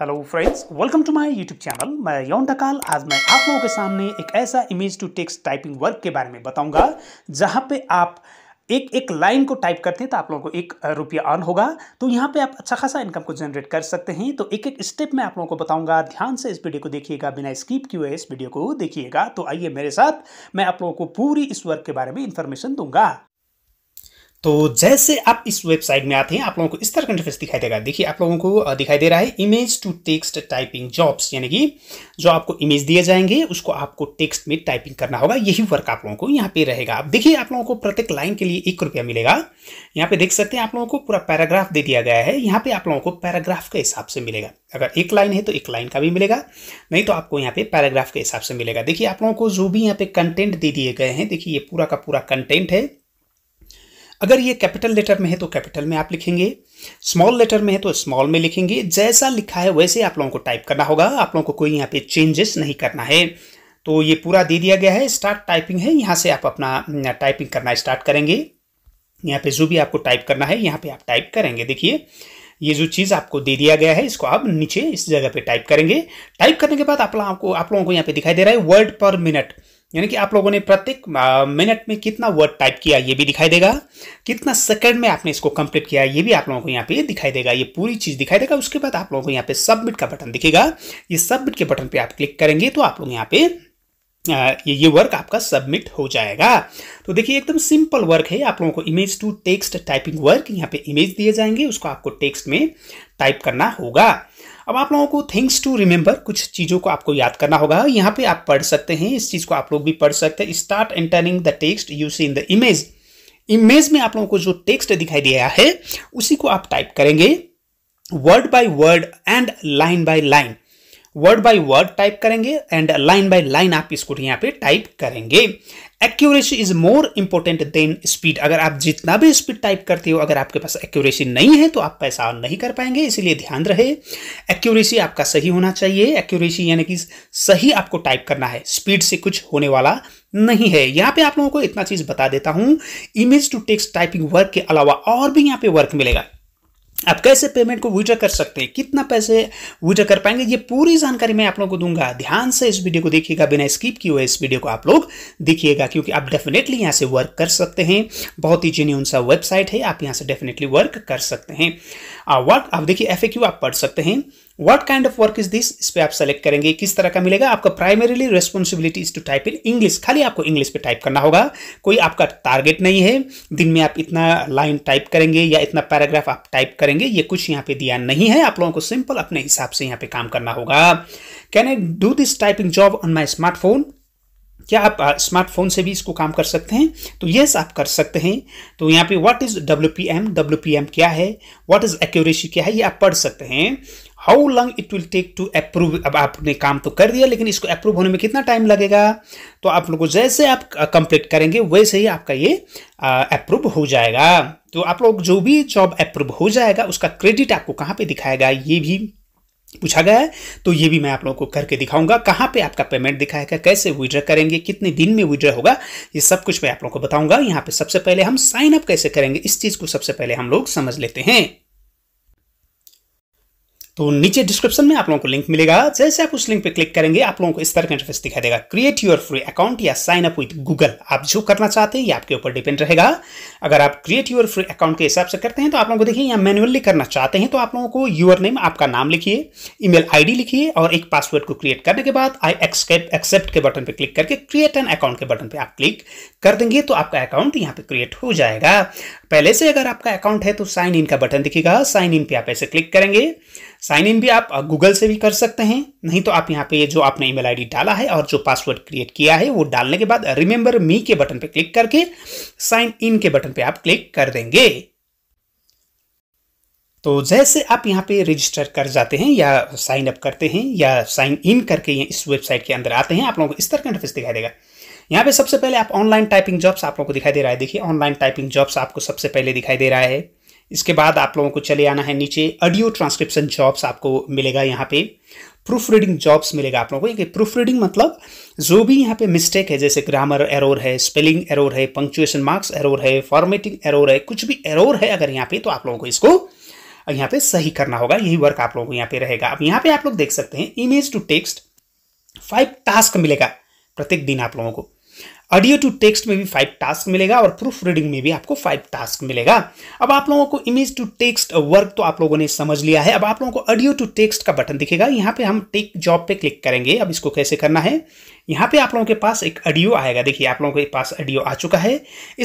hello friends welcome to my YouTube channel मैं यौन ढकाल आज मैं आप लोगों के सामने एक ऐसा image to text typing work के बारे में बताऊंगा जहां पे आप एक एक लाइन को टाइप करते हैं तो आप लोगों को एक रुपया अर्न होगा तो यहाँ पे आप अच्छा खासा इनकम को जनरेट कर सकते हैं तो एक एक स्टेप मैं आप लोगों को बताऊंगा ध्यान से इस वीडियो को देखिएगा बिना स्किप किए इस वीडियो को देखिएगा तो आइए मेरे साथ मैं आप लोगों को पूरी इस वर्क के बारे में इन्फॉर्मेशन दूंगा तो जैसे आप इस वेबसाइट में आते हैं आप लोगों को इस तरह का इंटरफेस दिखाई देगा देखिए आप लोगों को दिखाई दे रहा है image to text typing jobs यानी कि जो आपको इमेज दिए जाएंगे उसको आपको टेक्स्ट में टाइपिंग करना होगा यही वर्क आप लोगों को यहाँ पे रहेगा अब देखिए आप लोगों को प्रत्येक लाइन के लिए एक रुपया मिलेगा यहाँ पे देख सकते हैं आप लोगों को पूरा पैराग्राफ दे दिया गया है यहाँ पे आप लोगों को पैराग्राफ के हिसाब से मिलेगा अगर एक लाइन है तो एक लाइन का भी मिलेगा नहीं तो आपको यहाँ पे पैराग्राफ के हिसाब से मिलेगा देखिए आप लोगों को जो भी यहाँ पे कंटेंट दे दिए गए हैं देखिए ये पूरा का पूरा कंटेंट है अगर ये कैपिटल लेटर में है तो कैपिटल में आप लिखेंगे स्मॉल लेटर में है तो स्मॉल में लिखेंगे जैसा लिखा है वैसे आप लोगों को टाइप करना होगा आप लोगों को कोई यहाँ पे चेंजेस नहीं करना है तो ये पूरा दे दिया गया है स्टार्ट टाइपिंग है यहाँ से आप अपना टाइपिंग करना स्टार्ट करेंगे यहाँ पे जो भी आपको टाइप करना है यहाँ पे आप टाइप करेंगे देखिए ये जो चीज़ आपको दे दिया गया है इसको आप नीचे इस जगह पे टाइप करेंगे टाइप करने के बाद आप लोगों को आप लोगों को यहाँ पे दिखाई दे रहा है वर्ड पर मिनट यानी कि आप लोगों ने प्रत्येक मिनट में कितना वर्ड टाइप किया ये भी दिखाई देगा कितना सेकंड में आपने इसको कंप्लीट किया ये भी आप लोगों को यहाँ पे दिखाई देगा ये पूरी चीज़ दिखाई देगा उसके बाद आप लोगों को यहाँ पे सबमिट का बटन दिखेगा ये सबमिट के बटन पे आप क्लिक करेंगे तो आप लोग यहाँ पे ये ये वर्क आपका सबमिट हो जाएगा तो देखिए एकदम सिंपल वर्क है आप लोगों को image to text typing work यहाँ पे इमेज दिए जाएंगे उसको आपको टेक्स्ट में टाइप करना होगा अब आप लोगों को थिंग्स टू रिमेंबर कुछ चीज़ों को आपको याद करना होगा यहाँ पे आप पढ़ सकते हैं इस चीज़ को आप लोग भी पढ़ सकते हैं start entering the text you see in the image image में आप लोगों को जो टेक्स्ट दिखाई दिया है उसी को आप टाइप करेंगे word by word and line by line word by word type करेंगे एंड लाइन बाय लाइन आप इसको यहाँ पे टाइप करेंगे accuracy is more important than speed अगर आप जितना भी स्पीड टाइप करते हो अगर आपके पास एक्यूरेसी नहीं है तो आप पैसा नहीं कर पाएंगे इसलिए ध्यान रहे एक्यूरेसी आपका सही होना चाहिए एक्यूरेसी यानी कि सही आपको टाइप करना है स्पीड से कुछ होने वाला नहीं है यहाँ पे आप लोगों को इतना चीज़ बता देता हूँ image to text typing work के अलावा और भी यहाँ पे वर्क मिलेगा आप कैसे पेमेंट को विड्रा कर सकते हैं कितना पैसे विड्रा कर पाएंगे ये पूरी जानकारी मैं आप लोगों को दूंगा ध्यान से इस वीडियो को देखिएगा बिना स्किप किए हुए इस वीडियो को आप लोग देखिएगा क्योंकि आप डेफिनेटली यहाँ से वर्क कर सकते हैं बहुत ही जेन्यून सा वेबसाइट है आप यहाँ से डेफिनेटली वर्क कर सकते हैं वर्क आप देखिए एफ आप पढ़ सकते हैं what kind of work is this इस पर आप सेलेक्ट करेंगे किस तरह का मिलेगा आपका primarily responsibility is to type in English खाली आपको इंग्लिश पे टाइप करना होगा कोई आपका टारगेट नहीं है दिन में आप इतना लाइन टाइप करेंगे या इतना पैराग्राफ आप टाइप करेंगे ये कुछ यहाँ पे दिया नहीं है आप लोगों को सिंपल अपने हिसाब से यहाँ पे काम करना होगा can I do this typing job on my smartphone क्या आप स्मार्टफोन से भी इसको काम कर सकते हैं तो यस आप कर सकते हैं तो यहाँ पे what is W P M W P M क्या है व्हाट इज़ एक्यूरेसी क्या है ये आप पढ़ सकते हैं how long it will take to approve अब आपने काम तो कर दिया लेकिन इसको अप्रूव होने में कितना टाइम लगेगा तो आप लोगों जैसे आप कंप्लीट करेंगे वैसे ही आपका ये अप्रूव हो जाएगा तो आप लोग जो भी जॉब अप्रूव हो जाएगा उसका क्रेडिट आपको कहाँ पे दिखाएगा ये भी पूछा गया है तो ये भी मैं आप लोगों को करके दिखाऊंगा कहाँ पे आपका पेमेंट दिखाएगा कैसे विड्रॉ करेंगे कितने दिन में विड्रॉ होगा ये सब कुछ मैं आप लोगों को बताऊंगा यहाँ पे सबसे पहले हम साइन अप कैसे करेंगे इस चीज़ को सबसे पहले हम लोग समझ लेते हैं तो नीचे डिस्क्रिप्शन में आप लोगों को लिंक मिलेगा जैसे आप उस लिंक पे क्लिक करेंगे आप लोगों को इस तरह का इंटरफेस दिखाई देगा क्रिएट योर फ्री अकाउंट या साइन अप विद गूगल आप जो करना चाहते हैं ये आपके ऊपर डिपेंड रहेगा अगर आप क्रिएट योर फ्री अकाउंट के हिसाब से करते हैं तो आप लोगों को देखिए यहाँ मैनुअली करना चाहते हैं तो आप लोगों को यूर नेम आपका नाम लिखिए ई मेल लिखिए और एक पासवर्ड को क्रिएट करने के बाद आई एक्सेप्ट एक्सेप्ट के बटन पर क्लिक करके क्रिएट एन अकाउंट के बटन पर आप क्लिक कर देंगे तो आपका अकाउंट यहाँ पे क्रिएट हो जाएगा पहले से अगर आपका अकाउंट है तो साइन इन का बटन दिखेगा साइन इन पर आप ऐसे क्लिक करेंगे साइन इन भी आप गूगल से भी कर सकते हैं नहीं तो आप यहाँ पे जो आपने ईमेल आईडी डाला है और जो पासवर्ड क्रिएट किया है वो डालने के बाद रिमेंबर मी के बटन पे क्लिक करके साइन इन के बटन पे आप क्लिक कर देंगे तो जैसे आप यहाँ पे रजिस्टर कर जाते हैं या साइन अप करते हैं या साइन इन करके इस वेबसाइट के अंदर आते हैं आप लोगों को इस तरह का इंटरफेस दिखाई देगा यहाँ पे सबसे पहले आप ऑनलाइन टाइपिंग जॉब्स आप लोगों को दिखाई दे रहा है देखिए ऑनलाइन टाइपिंग जॉब्स आपको सबसे पहले दिखाई दे रहा है इसके बाद आप लोगों को चले आना है नीचे ऑडियो ट्रांसक्रिप्शन जॉब्स आपको मिलेगा यहाँ पे प्रूफ रीडिंग जॉब्स मिलेगा आप लोगों को प्रूफ रीडिंग मतलब जो भी यहाँ पे मिस्टेक है जैसे ग्रामर एरोर है स्पेलिंग एरोर है पंक्चुएशन मार्क्स एरोर है फॉर्मेटिंग एरोर है कुछ भी एरोर है अगर यहाँ पे तो आप लोगों को इसको यहाँ पे सही करना होगा यही वर्क आप लोगों को यहाँ पे रहेगा अब यहाँ पे आप लोग देख सकते हैं image to text five task मिलेगा प्रत्येक दिन आप लोगों को ऑडियो टू टेक्स्ट में भी फाइव टास्क मिलेगा और प्रूफ रीडिंग में भी आपको फाइव टास्क मिलेगा अब आप लोगों को इमेज टू टेक्स्ट वर्क तो आप लोगों ने समझ लिया है अब आप लोगों को ऑडियो टू टेक्स्ट का बटन दिखेगा यहाँ पे हम टेक जॉब पे क्लिक करेंगे अब इसको कैसे करना है यहाँ पे आप लोगों के पास एक ऑडियो आएगा देखिए आप लोगों के पास ऑडियो आ चुका है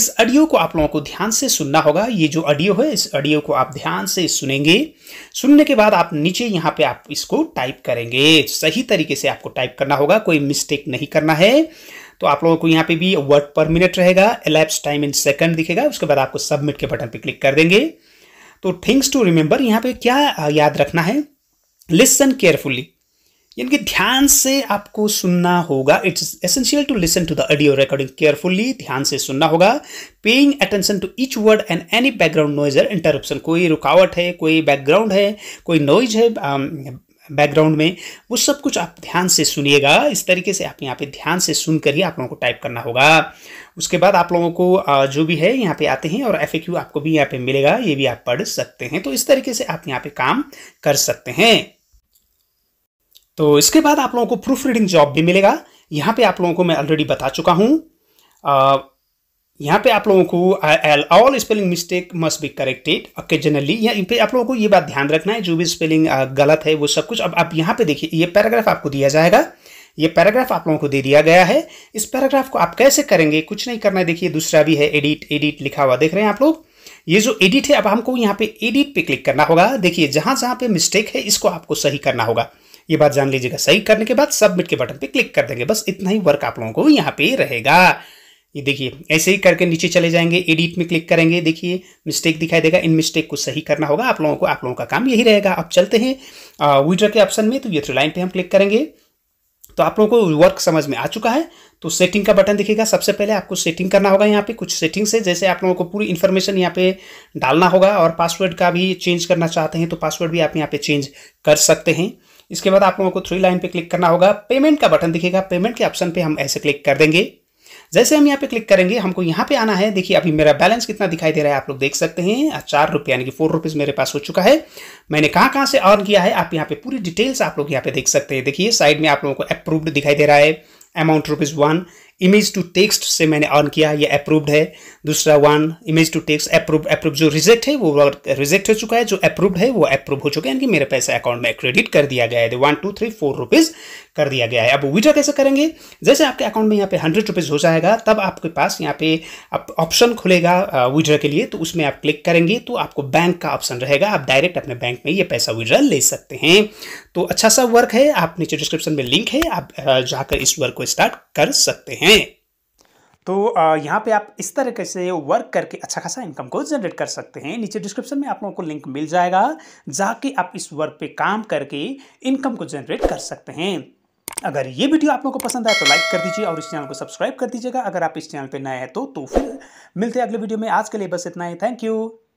इस ऑडियो को आप लोगों को ध्यान से सुनना होगा ये जो ऑडियो है इस ऑडियो को आप ध्यान से सुनेंगे सुनने के बाद आप नीचे यहाँ पे आप इसको टाइप करेंगे सही तरीके से आपको टाइप करना होगा कोई मिस्टेक नहीं करना है तो आप लोगों को यहाँ पे भी वर्ड पर मिनट रहेगा एलैप्स टाइम इन सेकंड दिखेगा उसके बाद आपको सबमिट के बटन पे क्लिक कर देंगे तो थिंग्स टू रिमेंबर यहाँ पे क्या याद रखना है लिसन केयरफुली यानी कि ध्यान से आपको सुनना होगा it's essential to listen to the audio recording carefully ध्यान से सुनना होगा paying attention to each word and any background noise interruption कोई रुकावट है कोई बैकग्राउंड है कोई नॉइज है um, बैकग्राउंड में वो सब कुछ आप ध्यान से सुनिएगा इस तरीके से आप यहाँ पे ध्यान से सुन कर ही आप लोगों को टाइप करना होगा उसके बाद आप लोगों को जो भी है यहाँ पे आते हैं और एफ आपको भी यहाँ पे मिलेगा ये भी आप पढ़ सकते हैं तो इस तरीके से आप यहाँ पे काम कर सकते हैं तो इसके बाद आप लोगों को प्रूफ रीडिंग जॉब भी मिलेगा यहाँ पे आप लोगों को मैं ऑलरेडी बता चुका हूँ यहाँ पे आप लोगों को all spelling mistake must be corrected occasionally यहाँ पे आप लोगों को ये बात ध्यान रखना है जो भी स्पेलिंग uh, गलत है वो सब कुछ अब आप यहाँ पे देखिए ये पैराग्राफ आपको दिया जाएगा ये पैराग्राफ आप लोगों को दे दिया गया है इस पैराग्राफ को आप कैसे करेंगे कुछ नहीं करना है देखिए दूसरा भी है एडिट एडिट लिखा हुआ देख रहे हैं आप लोग ये जो एडिट है अब हमको यहाँ पे एडिट पे क्लिक करना होगा देखिए जहाँ जहाँ पे मिस्टेक है इसको आपको सही करना होगा ये बात जान लीजिएगा सही करने के बाद सबमिट के बटन पे क्लिक कर देंगे बस इतना ही वर्क आप लोगों को यहाँ पे रहेगा ये देखिए ऐसे ही करके नीचे चले जाएंगे एडिट में क्लिक करेंगे देखिए मिस्टेक दिखाई देगा इन मिस्टेक को सही करना होगा आप लोगों को आप लोगों का काम यही रहेगा आप चलते हैं विड्रॉ के ऑप्शन में तो ये थ्री लाइन पे हम क्लिक करेंगे तो आप लोगों को वर्क समझ में आ चुका है तो सेटिंग का बटन दिखेगा सबसे पहले आपको सेटिंग करना होगा यहाँ पे कुछ सेटिंग्स से जैसे आप लोगों को पूरी इन्फॉर्मेशन यहाँ पे डालना होगा और पासवर्ड का भी चेंज करना चाहते हैं तो पासवर्ड भी आप यहाँ पे चेंज कर सकते हैं इसके बाद आप लोगों को थ्री लाइन पे क्लिक करना होगा पेमेंट का बटन दिखेगा पेमेंट के ऑप्शन पे हम ऐसे क्लिक कर देंगे जैसे हम यहाँ पे क्लिक करेंगे हमको यहाँ पे आना है देखिए अभी मेरा बैलेंस कितना दिखाई दे रहा है आप लोग देख सकते हैं चार रुपये यानी कि फोर रुपीज़ मेरे पास हो चुका है मैंने कहाँ कहाँ से अर्न किया है आप यहाँ पे पूरी डिटेल्स आप लोग यहाँ पे देख सकते हैं देखिए साइड में आप लोगों को अप्रूव्ड दिखाई दे रहा है amount rupees one image to text से मैंने ऑन किया ये अप्रूव्ड है दूसरा one image to text approve approve जो रिजेक्ट है वो रिजेक्ट हो चुका है जो अप्रूव्ड है वो अप्रूव हो चुका है यानी कि मेरे पैसा अकाउंट में क्रेडिट कर दिया गया है one two three four rupees कर दिया गया है अब विड्रॉ कैसे करेंगे जैसे आपके अकाउंट में यहाँ पे हंड्रेड रुपीज़ हो जाएगा तब आपके पास यहाँ पे ऑप्शन खुलेगा विड्रॉ के लिए तो उसमें आप क्लिक करेंगे तो आपको बैंक का ऑप्शन रहेगा आप डायरेक्ट अपने बैंक में ये पैसा विड्रॉ ले सकते हैं तो अच्छा सा वर्क है आप नीचे डिस्क्रिप्शन में लिंक है आप जाकर इस वर्क को स्टार्ट कर सकते हैं हैं तो यहाँ पे आप इस तरीके से वर्क करके अच्छा खासा इनकम को जनरेट कर सकते हैं नीचे डिस्क्रिप्शन में आप लोगों को लिंक मिल जाएगा जाके आप इस वर्क पे काम करके इनकम को जनरेट कर सकते हैं अगर ये वीडियो आप लोगों को पसंद आए तो लाइक कर दीजिए और इस चैनल को सब्सक्राइब कर दीजिएगा अगर आप इस चैनल पर नए हैं तो तो फिर मिलते हैं अगले वीडियो में आज के लिए बस इतना ही थैंक यू